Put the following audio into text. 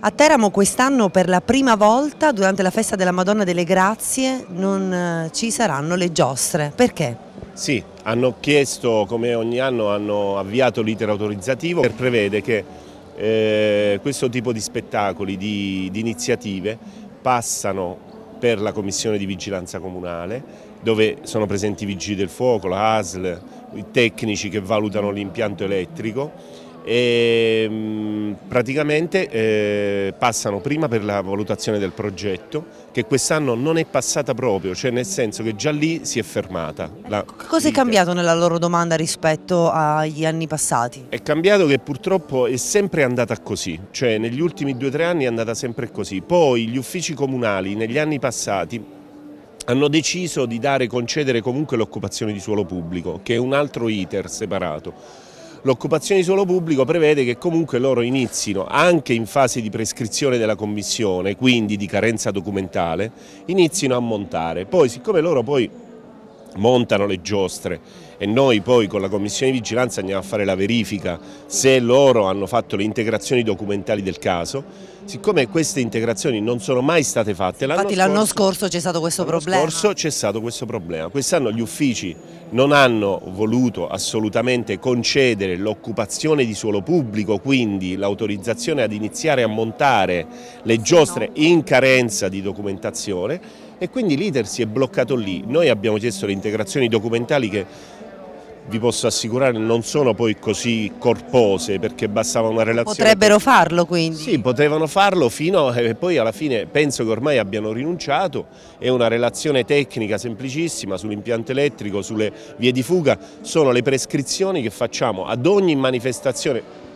A Teramo quest'anno per la prima volta durante la festa della Madonna delle Grazie non eh, ci saranno le giostre, perché? Sì, hanno chiesto come ogni anno hanno avviato l'iter autorizzativo che prevede che eh, questo tipo di spettacoli, di, di iniziative passano per la commissione di vigilanza comunale dove sono presenti i vigili del fuoco, la ASL, i tecnici che valutano l'impianto elettrico e praticamente eh, passano prima per la valutazione del progetto che quest'anno non è passata proprio, cioè nel senso che già lì si è fermata. La... Cosa è cambiato nella loro domanda rispetto agli anni passati? È cambiato che purtroppo è sempre andata così, cioè negli ultimi due o tre anni è andata sempre così, poi gli uffici comunali negli anni passati hanno deciso di dare, concedere comunque l'occupazione di suolo pubblico, che è un altro iter separato L'occupazione di suolo pubblico prevede che comunque loro inizino, anche in fase di prescrizione della commissione, quindi di carenza documentale, inizino a montare. Poi siccome loro poi montano le giostre e noi poi con la commissione di vigilanza andiamo a fare la verifica se loro hanno fatto le integrazioni documentali del caso, siccome queste integrazioni non sono mai state fatte... Infatti l'anno scorso c'è stato questo problema. L'anno scorso c'è stato questo problema, quest'anno gli uffici non hanno voluto assolutamente concedere l'occupazione di suolo pubblico, quindi l'autorizzazione ad iniziare a montare le giostre in carenza di documentazione e quindi l'iter si è bloccato lì. Noi abbiamo chiesto le integrazioni documentali che vi posso assicurare non sono poi così corpose perché bastava una relazione. Potrebbero farlo quindi? Sì, potevano farlo fino a, e poi alla fine penso che ormai abbiano rinunciato, è una relazione tecnica semplicissima sull'impianto elettrico, sulle vie di fuga, sono le prescrizioni che facciamo ad ogni manifestazione